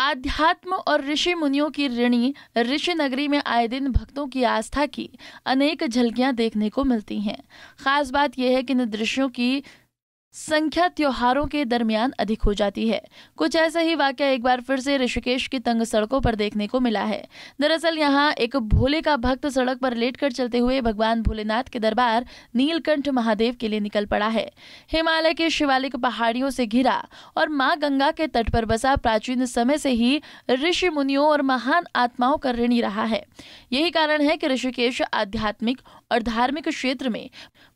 आध्यात्म और ऋषि मुनियों की ऋणी ऋषि नगरी में आए दिन भक्तों की आस्था की अनेक झलकियां देखने को मिलती हैं खास बात यह है कि इन दृश्यों की संख्या त्योहारों के दरमियान अधिक हो जाती है कुछ ऐसा ही वाक्य एक बार फिर से ऋषिकेश की तंग सड़कों पर देखने को मिला है दरअसल यहाँ एक भोले का भक्त सड़क पर लेटकर चलते हुए भगवान भोलेनाथ के दरबार नीलकंठ महादेव के लिए निकल पड़ा है हिमालय के शिवालिक पहाड़ियों से घिरा और माँ गंगा के तट पर बसा प्राचीन समय से ही ऋषि मुनियों और महान आत्माओं का ऋणी रहा है यही कारण है कि ऋषिकेश आध्यात्मिक और धार्मिक क्षेत्र में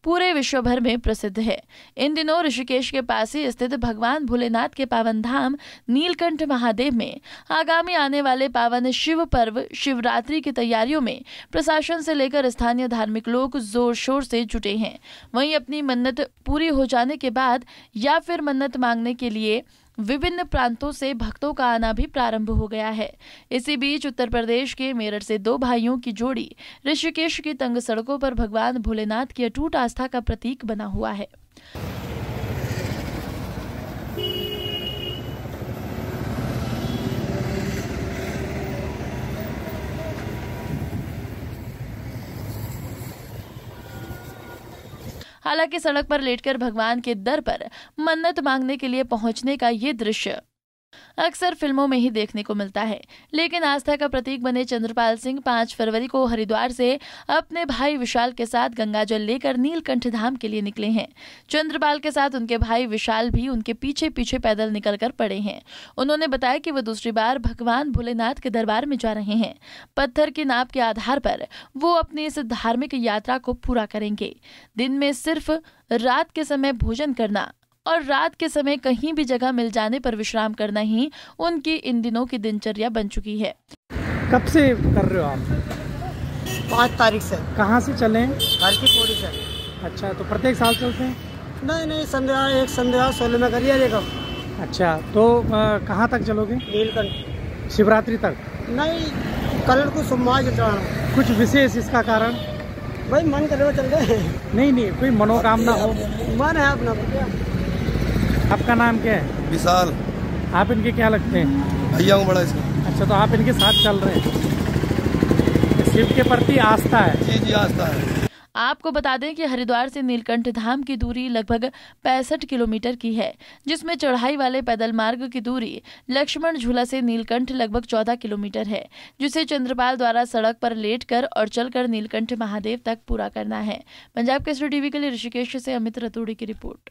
पूरे विश्व भर में प्रसिद्ध है इन दिनों ऋषिकेश के पास ही स्थित भगवान भोलेनाथ के पावन धाम नीलकंठ महादेव में आगामी आने वाले पावन शिव पर्व शिवरात्रि की तैयारियों में प्रशासन से लेकर स्थानीय धार्मिक लोग जोर शोर से जुटे हैं वहीं अपनी मन्नत पूरी हो जाने के बाद या फिर मन्नत मांगने के लिए विभिन्न प्रांतों से भक्तों का आना भी प्रारंभ हो गया है इसी बीच उत्तर प्रदेश के मेरठ से दो भाइयों की जोड़ी ऋषिकेश की तंग सड़कों पर भगवान भोलेनाथ की अटूट आस्था का प्रतीक बना हुआ है हालांकि सड़क पर लेटकर भगवान के दर पर मन्नत मांगने के लिए पहुंचने का ये दृश्य अक्सर फिल्मों में ही देखने को मिलता है लेकिन आस्था का प्रतीक बने चंद्रपाल सिंह पांच फरवरी को हरिद्वार से अपने भाई विशाल के साथ जल लेकर नीलकंठ धाम के लिए निकले हैं चंद्रपाल के साथ उनके भाई विशाल भी उनके पीछे पीछे पैदल निकल कर पड़े हैं उन्होंने बताया कि वो दूसरी बार भगवान भोलेनाथ के दरबार में जा रहे हैं पत्थर की नाप के आधार पर वो अपनी इस धार्मिक यात्रा को पूरा करेंगे दिन में सिर्फ रात के समय भोजन करना और रात के समय कहीं भी जगह मिल जाने पर विश्राम करना ही उनकी इन दिनों की दिनचर्या बन चुकी है कब से कर रहे हो आप पाँच तारीख से कहाँ से चले घर की पौड़ी से अच्छा तो प्रत्येक साल चलते हैं नहीं नहीं संध्या एक संध्या सोलह में करिए देखो अच्छा तो कहाँ तक चलोगे नीलकंठ शिवरात्रि तक नहीं कलर को सोमवार चढ़ाना कुछ विशेष इसका कारण भाई मन करे चल गए नहीं नहीं कोई मनोकामना हो मन है अपना आपका नाम क्या है विशाल आप इनके क्या लगते हैं भैया हूँ बड़ा इसका अच्छा तो आप इनके साथ चल रहे हैं शिव के प्रति आस्था है जी जी आस्था है आपको बता दें कि हरिद्वार से नीलकंठ धाम की दूरी लगभग पैंसठ किलोमीटर की है जिसमें चढ़ाई वाले पैदल मार्ग की दूरी लक्ष्मण झूला से नीलकंठ लगभग चौदह किलोमीटर है जिसे चंद्रपाल द्वारा सड़क पर लेट कर और चलकर नीलकंठ महादेव तक पूरा करना है पंजाब केसरी टीवी के लिए ऋषिकेश से अमित रतूड़ी की रिपोर्ट